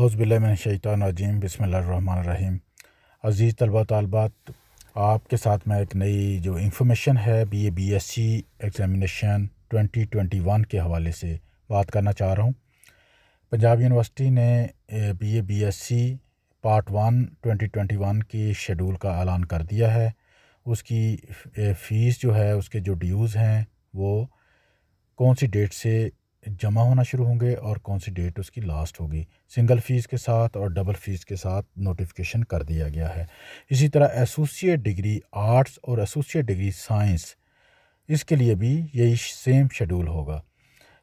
अज़बिल्लिनशैतानजीम बसमीम अज़ीज़ तलबा तलबात आपके साथ मैं एक नई जो इन्फॉर्मेशन है ये B S C twenty twenty one के हवाले से बात करना चाह रहा हूँ पंजाब यूनिवर्सिटी ने B A B S C part one twenty twenty one की शेडूल का ऐलान कर दिया है उसकी फ़ीस जो है उसके जो ड्यूज़ हैं वो कौन सी डेट से जमा होना शुरू होंगे और कौन सी डेट उसकी लास्ट होगी सिंगल फ़ीस के साथ और डबल फ़ीस के साथ नोटिफिकेशन कर दिया गया है इसी तरह एसोसिएट डिग्री आर्ट्स और एसोसिएट डिग्री साइंस इसके लिए भी यही सेम शेड्यूल होगा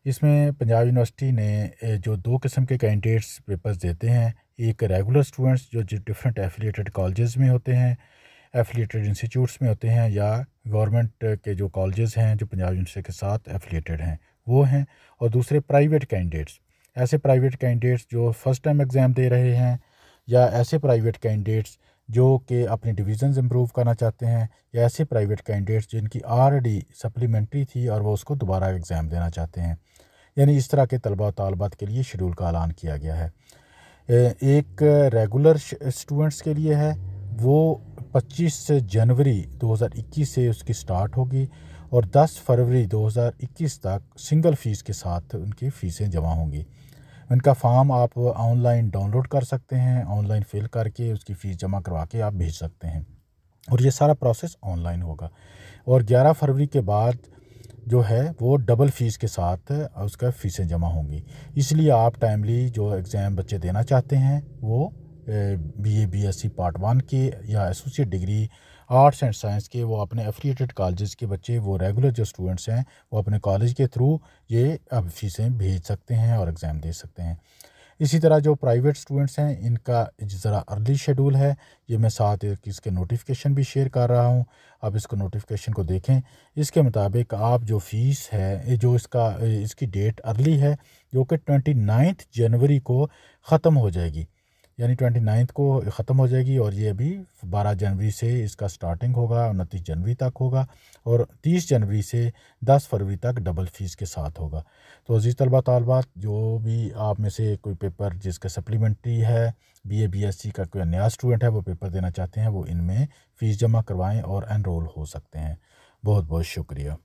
इसमें पंजाब यूनिवर्सिटी ने जो दो किस्म के कैंडिडेट्स पेपर्स देते हैं एक रेगुलर स्टूडेंट्स जो डिफरेंट एफिलेटेड कॉलेज में होते हैं एफिलेटेड इंस्टीट्यूट्स में होते हैं या गवर्नमेंट के जो कॉलेजेस हैं जो पंजाब यूनिवर्सिटी के साथ एफिलेटेड हैं वो हैं और दूसरे प्राइवेट कैंडिडेट्स ऐसे प्राइवेट कैंडिडेट्स जो फ़र्स्ट टाइम एग्ज़ाम दे रहे हैं या ऐसे प्राइवेट कैंडिडेट्स जो कि अपने डिविजन्स इम्प्रूव करना चाहते हैं या ऐसे प्राइवेट कैंडिडेट्स जिनकी आर सप्लीमेंट्री थी और वो उसको दोबारा एग्ज़ाम देना चाहते हैं यानी इस तरह के तलबा तलबात के लिए शेड्यूल का ऐलान किया गया है एक रेगुलर स्टूडेंट्स के लिए है वो 25 जनवरी 2021 से उसकी स्टार्ट होगी और 10 फरवरी 2021 तक सिंगल फ़ीस के साथ उनकी फ़ीसें जमा होंगी उनका फॉर्म आप ऑनलाइन डाउनलोड कर सकते हैं ऑनलाइन फिल करके उसकी फ़ीस जमा करवा के आप भेज सकते हैं और ये सारा प्रोसेस ऑनलाइन होगा और 11 फरवरी के बाद जो है वो डबल फ़ीस के साथ उसका फ़ीसें जमा होंगी इसलिए आप टाइमली जो एग्ज़ाम बच्चे देना चाहते हैं वो बीए बीएससी पार्ट वन के या associate degree arts and science के वो अपने एफिलिएटेड कॉलेज के बच्चे वो रेगुलर जो स्टूडेंट्स हैं वो अपने कॉलेज के थ्रू ये अब फीसें भेज सकते हैं और एग्ज़ाम दे सकते हैं इसी तरह जो प्राइवेट स्टूडेंट्स हैं इनका ज़रा अर्ली शेड्यूल है ये मैं साथ इसके नोटिफिकेशन भी शेयर कर रहा हूँ आप इसको नोटिफिकेशन को देखें इसके मुताबिक आप जो फ़ीस है जो इसका इसकी डेट अर्ली है जो कि ट्वेंटी जनवरी को ख़त्म हो जाएगी यानी ट्वेंटी नाइन्थ को ख़त्म हो जाएगी और ये अभी बारह जनवरी से इसका स्टार्टिंग होगा उनतीस जनवरी तक होगा और तीस जनवरी से दस फरवरी तक डबल फ़ीस के साथ होगा तो अजीज़ तलबा तलबात जो भी आप में से कोई पेपर जिसका सप्लीमेंट्री है B A B S C का कोई नया स्टूडेंट है वो पेपर देना चाहते हैं वो इनमें फ़ीस जमा करवाएँ और एनरोल हो सकते हैं बहुत बहुत शुक्रिया